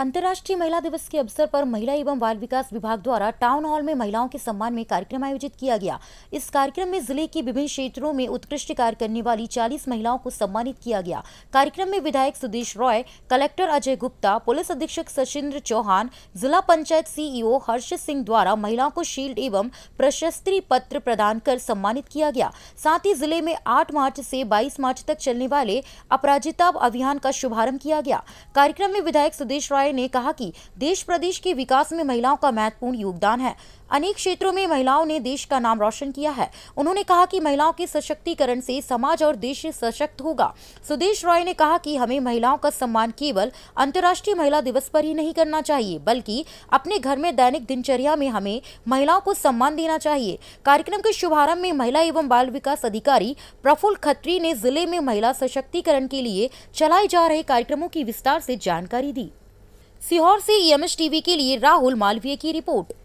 अंतर्राष्ट्रीय महिला दिवस के अवसर पर महिला एवं बाल विकास विभाग द्वारा टाउन हॉल में महिलाओं के सम्मान में कार्यक्रम आयोजित किया गया इस कार्यक्रम में जिले के विभिन्न क्षेत्रों में उत्कृष्ट कार्य करने वाली 40 महिलाओं को सम्मानित किया गया कार्यक्रम में विधायक सुदेश रॉय कलेक्टर अजय गुप्ता पुलिस अधीक्षक सचिंद्र चौहान जिला पंचायत सीईओ हर्ष सिंह द्वारा महिलाओं को शील्ड एवं प्रशस्त्र पत्र प्रदान कर सम्मानित किया गया साथ ही जिले में आठ मार्च से बाईस मार्च तक चलने वाले अपराजिता अभियान का शुभारंभ किया गया कार्यक्रम में विधायक सुदेश रॉय राय ने कहा कि देश प्रदेश के विकास में महिलाओं का महत्वपूर्ण योगदान है अनेक क्षेत्रों में महिलाओं ने देश का नाम रोशन किया है उन्होंने कहा कि महिलाओं के सशक्तिकरण से समाज और देश सशक्त होगा सुदेश रॉय ने कहा कि हमें महिलाओं का सम्मान केवल अंतर्राष्ट्रीय महिला दिवस पर ही नहीं करना चाहिए बल्कि अपने घर में दैनिक दिनचर्या में हमें महिलाओं को सम्मान देना चाहिए कार्यक्रम के शुभारम्भ में महिला एवं बाल विकास अधिकारी प्रफुल्ल खत्री ने जिले में महिला सशक्तिकरण के लिए चलाए जा रहे कार्यक्रमों की विस्तार से जानकारी दी सीहोर से ईएमएस टीवी के लिए राहुल मालवीय की रिपोर्ट